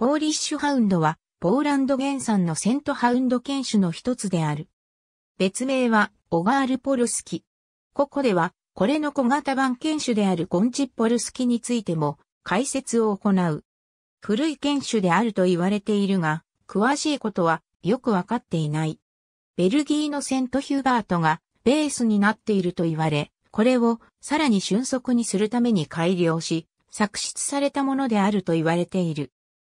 ポーリッシュハウンドは、ポーランド原産のセントハウンド犬種の一つである。別名は、オガールポルスキ。ここでは、これの小型版犬種であるゴンチッポルスキについても、解説を行う。古い犬種であると言われているが、詳しいことは、よくわかっていない。ベルギーのセントヒューバートが、ベースになっていると言われ、これを、さらに俊足にするために改良し、作出されたものであると言われている。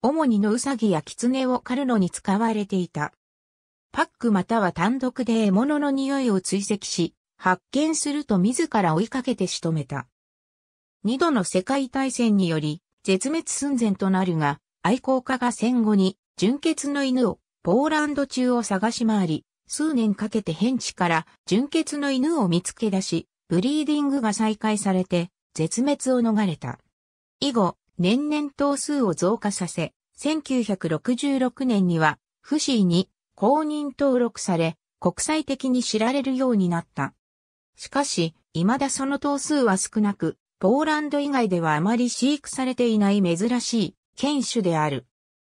主にのウサギやキツネを狩るのに使われていた。パックまたは単独で獲物の匂いを追跡し、発見すると自ら追いかけて仕留めた。二度の世界大戦により、絶滅寸前となるが、愛好家が戦後に、純血の犬を、ポーランド中を探し回り、数年かけて変地から純血の犬を見つけ出し、ブリーディングが再開されて、絶滅を逃れた。以後、年々頭数を増加させ、1966年には、不思議に公認登録され、国際的に知られるようになった。しかし、未だその頭数は少なく、ポーランド以外ではあまり飼育されていない珍しい犬種である。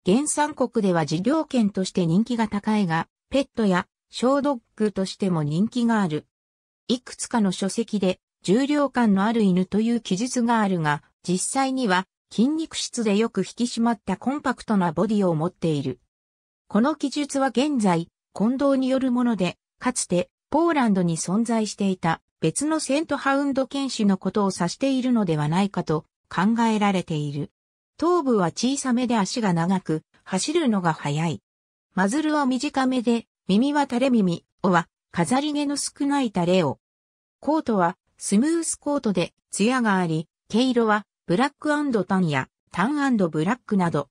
原産国では事業犬として人気が高いが、ペットや小ドッグとしても人気がある。いくつかの書籍で、重量感のある犬という記述があるが、実際には筋肉質でよく引き締まったコンパクトなボディを持っている。この記述は現在、混同によるもので、かつてポーランドに存在していた別のセントハウンド犬種のことを指しているのではないかと考えられている。頭部は小さめで足が長く、走るのが速い。マズルは短めで、耳は垂れ耳、尾は飾り毛の少ない垂れ尾。コートはスムースコートで、艶があり、毛色はブラックタンやタンブラックなど、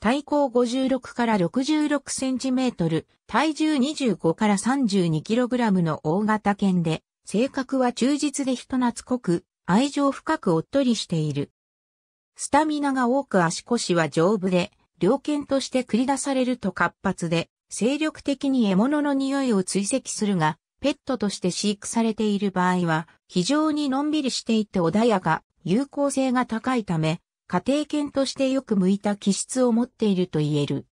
体高56から66センチメートル、体重25から32キログラムの大型犬で、性格は忠実で人懐っこく、愛情深くおっとりしている。スタミナが多く足腰は丈夫で、猟犬として繰り出されると活発で、精力的に獲物の匂いを追跡するが、ペットとして飼育されている場合は、非常にのんびりしていて穏やか、有効性が高いため、家庭犬としてよく向いた気質を持っていると言える。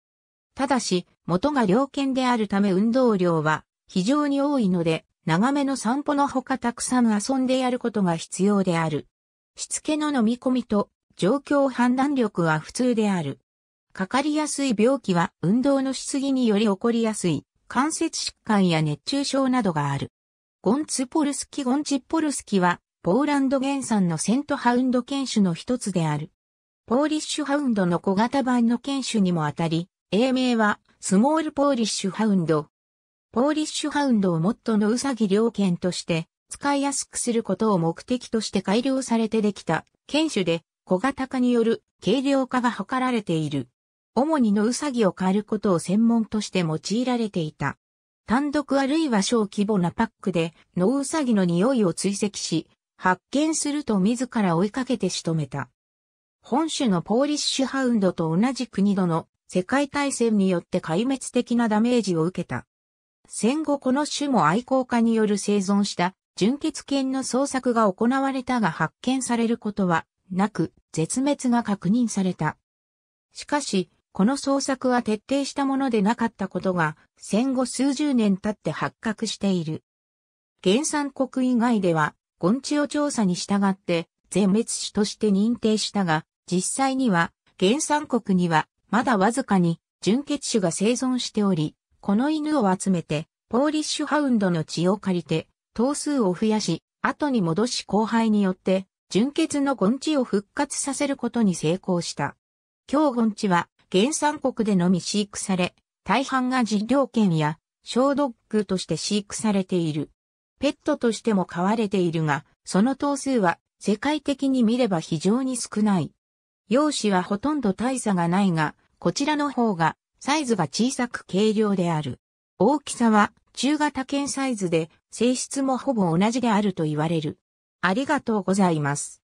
ただし、元が猟犬であるため運動量は非常に多いので、長めの散歩のほかたくさん遊んでやることが必要である。しつけの飲み込みと状況判断力は普通である。かかりやすい病気は運動のしすぎにより起こりやすい関節疾患や熱中症などがある。ゴンツポルスキ・ゴンチポルスキはポーランド原産のセントハウンド犬種の一つである。ポーリッシュハウンドの小型版の犬種にもあたり、英名はスモールポーリッシュハウンド。ポーリッシュハウンドをモットのウサギ猟犬として使いやすくすることを目的として改良されてできた犬種で小型化による軽量化が図られている。主にのウサギを狩ることを専門として用いられていた。単独あるいは小規模なパックで、ノウサギの匂いを追跡し、発見すると自ら追いかけて仕留めた。本種のポーリッシュハウンドと同じ国度の世界大戦によって壊滅的なダメージを受けた。戦後この種も愛好家による生存した純血犬の捜索が行われたが発見されることはなく絶滅が確認された。しかし、この捜索は徹底したものでなかったことが戦後数十年経って発覚している。原産国以外ではゴンチ調査に従って全滅種として認定したが、実際には原産国にはまだわずかに純血種が生存しており、この犬を集めてポーリッシュハウンドの血を借りて頭数を増やし、後に戻し後輩によって純血のゴンチを復活させることに成功した。今日ゴンチは原産国でのみ飼育され、大半が実業犬や小ドッグとして飼育されている。ペットとしても飼われているが、その頭数は世界的に見れば非常に少ない。容姿はほとんど大差がないが、こちらの方がサイズが小さく軽量である。大きさは中型犬サイズで性質もほぼ同じであると言われる。ありがとうございます。